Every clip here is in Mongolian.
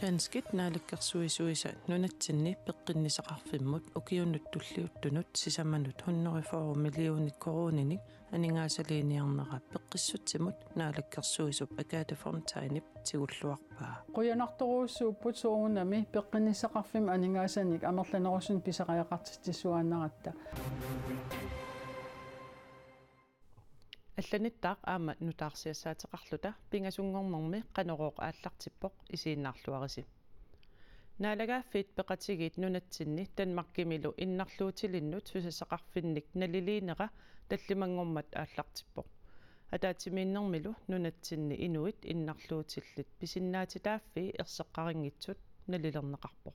таанскит наалаккерсуисуиса нунатсинни пеққиннисақарфиммут укиуннут туллиуттунут сисаманут хуннерифору миллионник коронини анигаасалиниарнера пеққиссутсимут наалаккерсуисуп акаатаформтайнип тигуллуарпаа қуянарторууссууппут суунами пеққиннисақарфим анигаасаник амерланерусун писариақартиссуааннаратта алланиттаақ аама нутаарсиассаатеқарлута пингасунгорморми канорооқ ааллартиппоқ исииннаарлуариси наалагааффиит пеқатигиит нунатсинни танмаркимилу иннарлуутилиннут сусасақарфинник налилиинера таллимангормат ааллартиппоқ атаатимииннэрмилу нунатсинни инуит иннарлуутиллит писиннаатитааффи ерсеққарингитсут налилернеқарпоқ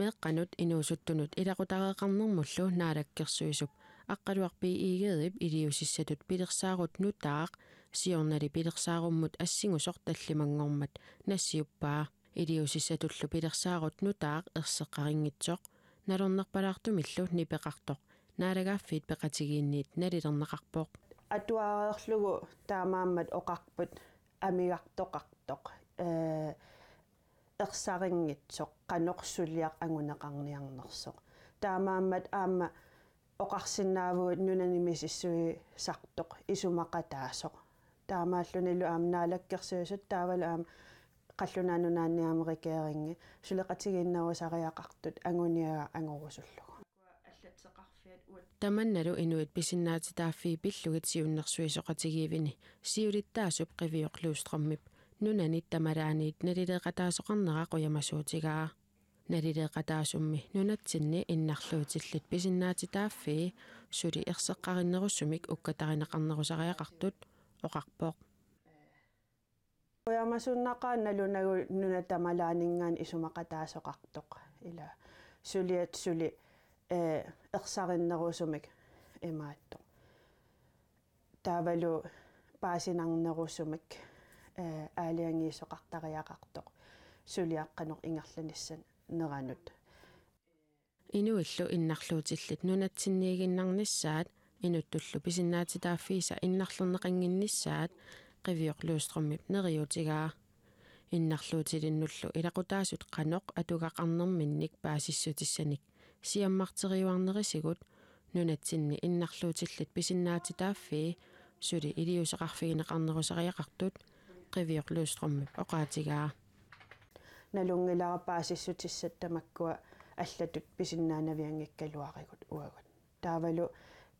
меққанут инуусуттунут илақутареқарнэрмуллу наалаккерсуисуп аққалуарпи иигерип илиусиссатут пилерсаарутну таақ сиорнали пилерсааруммут ассигусор таллимангормат нассиуппаа илиусиссатуллу пилерсаарутну таақ ерсеққарингитсоқ налорнерпалаартум иллу нипеқартоқ наалагааффит пеқатигиинниит налилернеқарпоқ атуаарерлугу таамааммат оқарпут амигартоқартоқ э ерсарингитсоқ қанорсулиақ агунеқарниарнерсоқ таамааммат аама оқарсиннаавуут нунанимис иссуи сартоқ исумақатаасоқ таамааллунилу аамнаалаккерсуусут таавалу аама қаллунааnunaanни америкееринги сулеқатигиннерусариақартут агуниага ангорусуллуг таманналу инуит писиннаатитааффи пиллугит сиуннерсуисоқатигиивини сиулиттаасуп қивиоқ луустроммип нунанит тамалааниит налилеқатаасоқарнера қуямасуутигаа налилеэкъатаасумми нунатсинни иннарлуутиллут писиннаатитааффи сули ерсеққариннеруссумик уккатаринеқарнерусариақартут оқарпоқ оямасуннақа налунагу нунатамалаанингаан исумақатаасоқартоқ ила сулиат сули э ерсариннерусумик имааттоқ таавалу паасинарнерусумик э аалиангиисоқартариақартоқ сулиаққанор ингерланиссана неранут инуиллу иннарлуутиллит нунатсинниигиннарнissaат инуттуллу писиннаатитааффииса иннарлернеқангиннissaат қивиорлууструммип нериутигаа иннарлуутилиннуллу илақутаасут қаноқ атугақарнерминник паасиссутиссаник сиаммартериуарнерисигут нунатсинни иннарлуутиллит писиннаатитааффи сули илиусеқарфигинеқарнерусариақартут қивиорлууструммип оқаатигаа налунгиларпаасиссутиссат тамаккуа аллатут писиннаанаавиангаккалуаригут уагут таавалу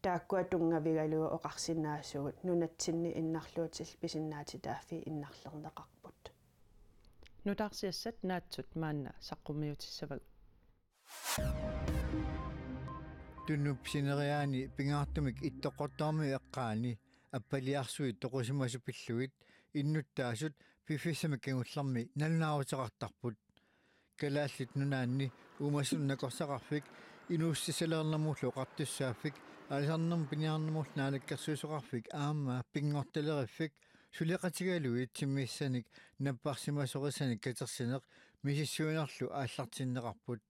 тааккуа тунгавигалуа оқарсинаассугут нунатсинни иннарлуутил писиннаати таафи иннарлернеқарпут нутарсиассат наатсут маанна саққумиутиссавагу туннупсинериаани пингартумик иттоқортаарми эққаани аппалиарсуит тоқусимасу пиллуит иннуттаасут фифисэмэ кигулларми налнаарутеқартарпут калааллит нунаанни умасуннақорсақарфик инууссисалеернэрмуллу қартуссааффик алисарнэрм пиниарнэрмулл наалаккерсуусоқарфик аама пингортелериффик сулеқатигалу итсиммиссаник наппарсимасорисаник катерсинеқ мисиссуунерлу ааллартиннеқарпут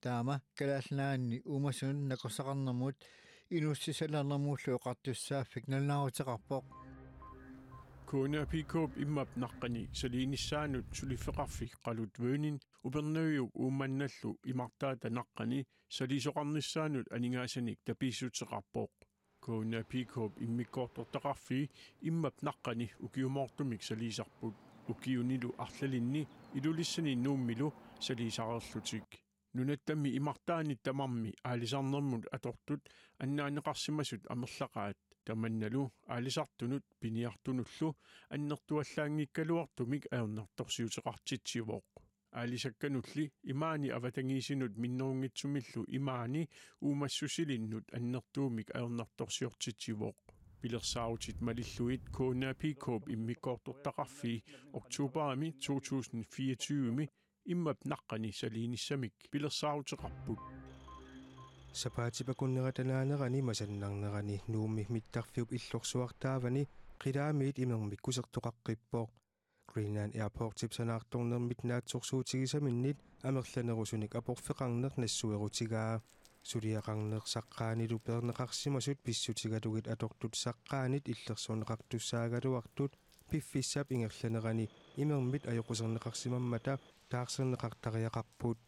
таама калааллааанни умасуннақорсақарнэрмут инууссисалеернэрмуллу қартуссааффик налнаарутеқарпоқ Kone og PK imapnaqqani saliinissaanut suliffeqarfi qalut vønin upernerjuk uumannallu imartaata naqqani saliisoqarnissaanut aningaasani tapiissuteqarpooq Kone og PK immikkortortaqarfi imapnaqqani ukiumortumik saliisarput ukiunilu arlalinni ilulissani nuummilu saliisarerlutik nunattami imartaanit tamarmi aalisarnermut atortut annaaneqarsimasut amerlaqaat tammannalu aalisartunut piniartunullu annertuallaangikkaluartumik aernartorsiuteqartitsivoq aalisakkanulli imaani avatangiisinut minnerungitsumillu imaani uumassusilinnut annertuumik aernartorsiortitsivoq pilersaarutit malilluit KNAP Corp immikortortaqarfi oktoberami 2024 immap naqqani saliinissamik pilersaarutiqarput сапаатипакуннератанаанерани масаннарнерани нуумми миттарфиуп иллорсуартаавани қилаамиит имермик кусертоқаққиппоқ Greenland Airport tipsanaartornermit naatsorsuutigisaminit amerlanerusunik aporfeqarner nassuerutigaa сулиақарнерсаққаанилупернеқарсимасут писсутигалугит аторттутсаққаанит иллерсуунеқартуссаагалуартут пиффиссап ингерланерани имермит аёқусернеқарсимаммата таарсернеқартариақарпут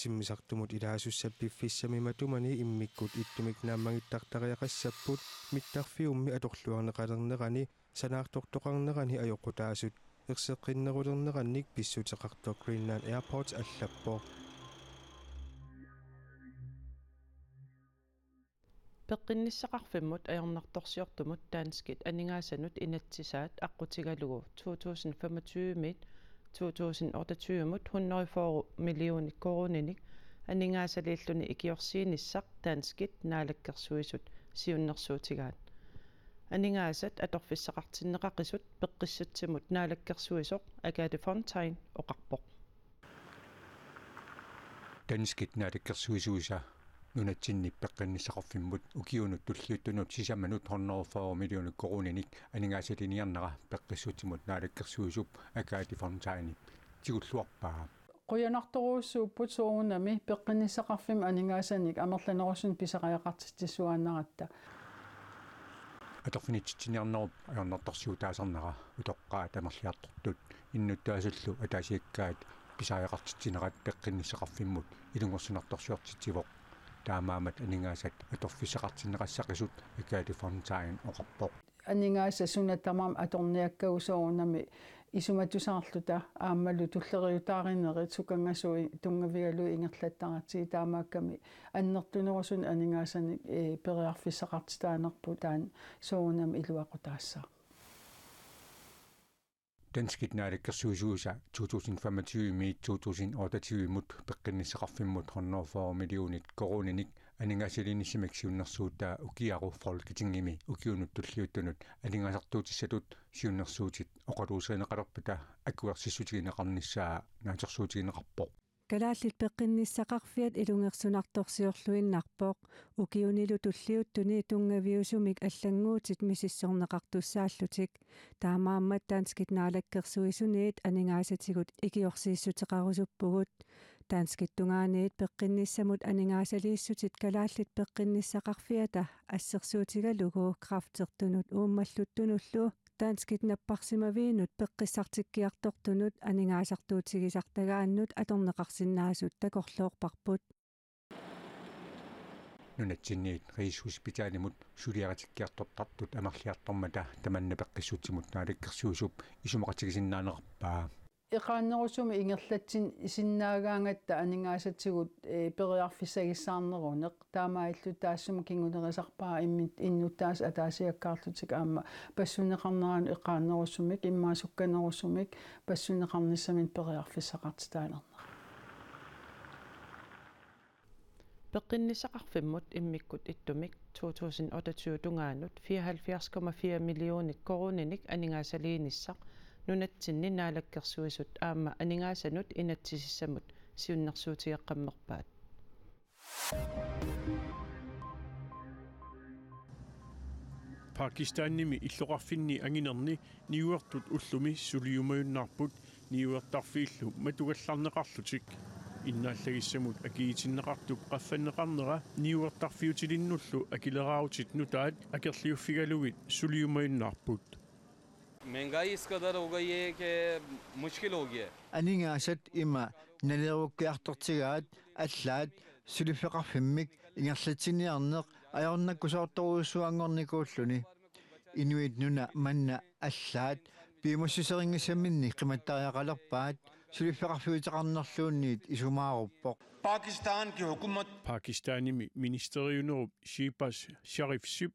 симмисартумут илаасуссаппиффиссамиматумани иммиккут иттумик нааммагиттартариақассаппут миттарфиумми аторлуарнеқарнерани санаартортоқарнерани аёқутаасут ерсеққиннерулернеранник писсутеқарто Greenland Airport аллаппо пеққинниссақарфиммут аёрнарторсиортумут таанскит анингаасанут инатсисаат аққутигалугу 2025 мит 2028, hun nøj for millioner i koronen, at ingen af salætlerne ikke gjør sin altså i sagt dansk et nærlægger suisut, siger hun så til gang. At ingen af sat, at der fisser ret til nærkisut, begrisset til mod nærlægger suisut, at gade fontein og rapport. Dansk et nærlægger suisut, нунатсинниппеққиннисақарфиммут укиунут туллиуттунут сисамманут 140 миллиону корониник анингаасалиниарнара пеққиссуутимут наалаккерсуусуп акаати фарнтаанит тигуллуарпаа qoyanartoruussuupput suunami peqqinissaqarfim aningaasanik amerlanerussun pisariaqartitsuaannaratта аторфинитситсиниарнеруп аернартарсуутаасарнара утоққаа тамерлиарторттут иннуттаасуллу атаасиаккаат писариақартитсинерат пеққиннисақарфиммут илунгорсунарторсуартитсивоқ таамаамат анингаасат аторфисеқартиннеқассақисут акалифорнитаин оқарпоқ анингааса сунаттамам аторниаккагусуунами исуматусаарлута ааммалу туллериутааринери сукангасуи тунгавигалу ингерлаттаратсии таамаакками аннертунерусун анингаасани периарфисеқартитаанерпу таан суунам илуақутаассаа danskit naalikkersuusuusa 2025 mi 2028 mut peqqinnissaqarfimmut hornorfor miljoonit koruninik aningasilinissimak siunnersuutaa ukiarufforlkitingimi ukiunut tulliuttunut aningasartuutissalut siunnersuutit oqaluuserineqalerpata akuersissutigineqarnissaa naatersuutigineqarpoq калааллиппеққинниссақарфиат илунгерсунарторсиорлуиннарпоқ укиунилу туллиуттуни тунгавиусумик аллангуутит мисиссорнеқартуссааллутик таамааммат таанскит наалаккерсуисунеит анингаасатигут икиорсииссутеқарусуппугут таанскит тунгааниит пеққинниссамут анингаасалииссутит калааллиппеққинниссақарфиата ассерсуутигалугу крафтертунут ууммаллуттунуллу таанскитнап парсимавиинут пеққиссартиккиарторнут анингаасартуутигисартагааннут аторнеқарсинаасут такорлоорпарпут нунатсинниит рейсхоспитаанимут сулиаратиккиартортартут амарлиартормата таманна пеққиссуутимут нааликкерсуусуп исумақатигисиннаанерпаа иqaannerusumi ingерлатсин исиннаагаангатта анингаасатсигут периарфиссагиссаарнеруунеқ таамаиллу таассума кингунерисарпаа иммит иннуттаас атаасиаккаарлутик аама пассунеқарнераану иqaanнерусумик иммаасукканерусумик пассунеқарниссамин периарфиссақартитаанернера Beqinnisaqarfimmut immikut ittumik 2028 tungaanut 74,4 millioonit koruninik aningaasaliinissaq нунатсинни наалаккерсуисут аама анигаасанут инатсисissamут сиуннэрсуутиэкъаммерпаат Pakistanimi illoqarfinni anginerni niuertut ullumi сулиумаюннарпут niuertarfiillu matugallarneqarlutik innaallagissamut акиитиннеқартуп qaffanneqarnera niuertarfiutilinnullu акилерааутит nutaat акерлиуффигалугит сулиумаюннарпут महंगाई इस कदर हो गई है कि मुश्किल हो गया अनिंगासत इमा नलेरोक यार्तर्तिगात аллаат сулиффеқарфиммик ингерлатсиниарнеқ аярнаккусаартарусуангорникууллуни инуит нуна манна аллаат пимуссисерингиссамминни қиматтариақалерпаат сулиффеқарфиутеқарнерлуунниит исумааруппоқ пакистан ки хукумат пакистаними министериунеруп шипас шариф сип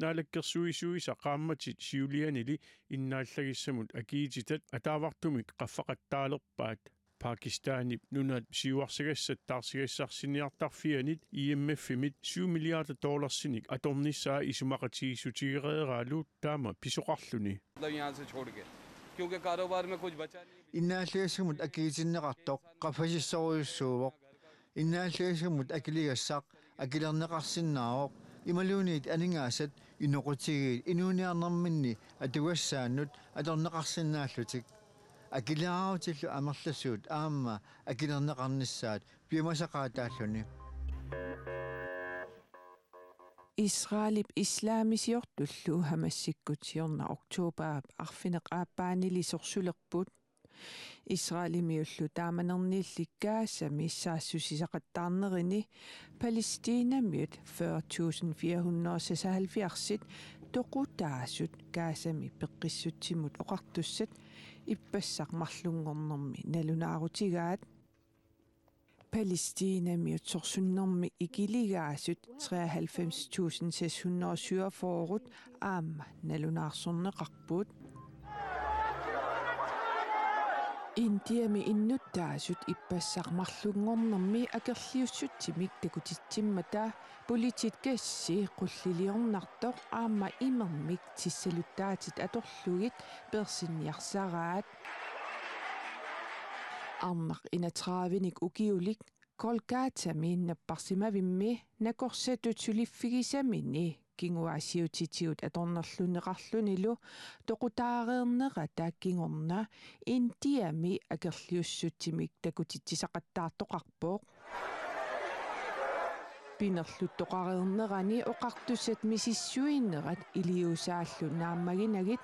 наалаккерсуисуиса qaammatit siulianili innaalлагissamut akiititat ataavartumik qaffaqattaalerpaat Pakistani nunat siuarsagassat tarsigassarsineartarfianit IMF-imit e 7 milliarder dollarsinik atornissaa isumaqatigisutigereeraaluut taama pisoqarluni иннааллиасгмут акигитиннеқартоқ қаффасиссориуссуувоқ иннааллиасгмут акилигассақ акилернеқарсиннаавоқ ималуунит анингаасат инокутигиит инуниарнэрминни атугассааннут атернеқарсинааллутик акилааутиллу амерлассуут аама акилернеқарниссаат пиумасақаатааллуни Israelib islamisjortullu hamassikkutiorna oktober arfineqaappaanilisorsulerput Israelimiullu taamanerniillikkaasami issaasusisaqattaarnerini Palestiinamiut 40476 toqutaasut kaasami peqqissutsimut oqartussat иппассармарлунгорнэрми налунаарутигаат Palæstinami Torsunormi Igiligaasut 93.647 forut Amma Nalunarsonne Rakbut Индиами иннуттаасут иппассармарлунгорнэрми акерлиуссутсимик такутитсиммата политиккасси куллилиорнартор аама имермик тиссалуттаатит аторлугит персинниарсараат арнақ инатраавиник укиулик колкаатами иннаппарсимавимми накорсату сулиффигисамини таккингуа асиутитиут аторнерлунеқарлуни лу тоқутаареернера тааккингорна интиами акерлиуссутимик такутитсисақаттаартоқарпоқ пинерлуттоқареернерани оқартуссат мисиссуиннерат илиусааллу нааммагинагит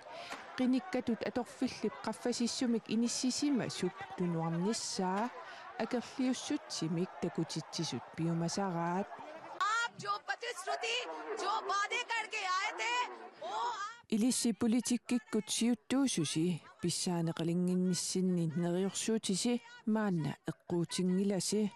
қиниккатут аторфиллип қаффасиссумик иниссисима суп тунуарниссаа акерлиуссутсимик такутитсисут пиумасараат जो प्रतिश्रुति जो वादे करके आए थे वो Илисси политиккиккут сиуттуусуси писсаанеқалингинниссинни нериорсуутиси маанна эққуутингиласи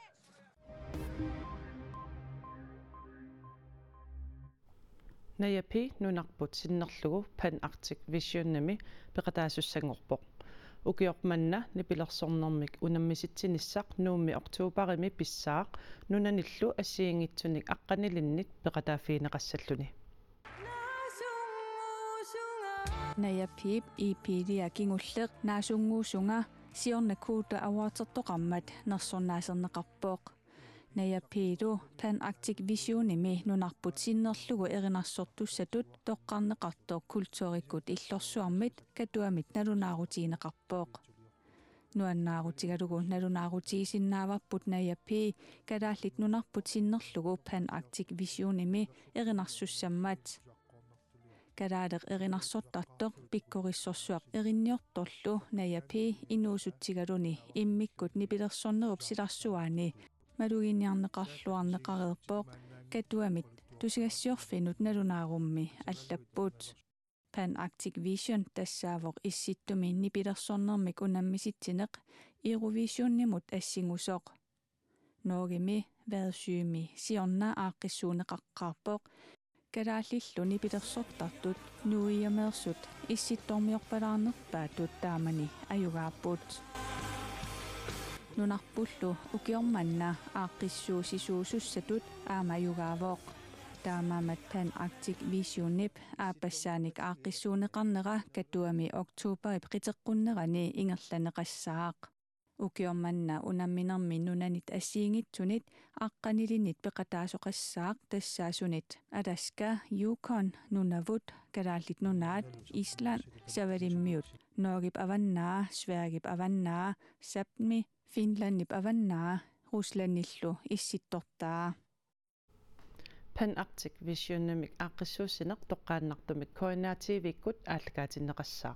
Наяпи нунарпут синнерлугу пан Arctic Vision-нами пеқатаасуссангорпоқ укиорманна нипилерсорнэрмик унаммиситсиниссақ нуумми октуупарими писсаақ нунаниллу ассиингитсуник аққанилинник пеқатаафиинеқассаллуни наяпип ипилиа кингуллеқ наасунгуусунга сиорнакуута аваатертоқармат нерсорнаасернеқарпооқ nayappiilu tan aktik visiunimi nunarput sinnerlugu erinarsortussatut toqqarneqartoq kultuurikkut illorsuarmit katuamit nalunaarutiineqarpooq nuannaarutigalugu nalunaarutiisinnaavaput nayappi kalaallit nunarput sinnerlugu pan aktik visiunimi erinarsussammat kalaaleq erinarsortartoq pikkorissorsuaq erinniortorlu nayappi inuusuttigaluni immikkut nipilersornerup silarsuaani maluginniarneqarluarneqareerpoq kattuamit tusigassiorfinut nalunaarummi allapput pan arctic vision tässä tassaavoq issittumi si unammisitsineq iruvisionnimut assingusoq noogimi vaersyymi siorna aaqqissuuneqarqaarpoq kalaallillu nipilersortartut nuiyameersut issittormiorpalaarnerpaa tuttaamani ajugaapput нунарпуллу укиорманна аақкиссуу сисуусуссатут аамаюгаавооқ таамааматтан арктик висионип аапассааник аақкиссуунеқарнера катуами октообери қитеққуннерани ингерланеқассаақ укиорманна унамминерми нунанит ассиингитсунит аққанилинит пеқатаасоқассаақ тассаасунит адаска юкон нунавут калааллит нунаат исланд савариммиут норгип аваннаа свергип аваннаа сапми Финланнип аваннаа Русланиллу исситторtaa Pan Arctic Visionumik aqissuusineq toqqaannartumik koinaatiivikkut aallakaatineqassaa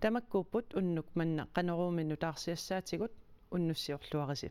tamakkuupput unnuk manna qaneruuminu taarsiassaatigut unnussiorluarisi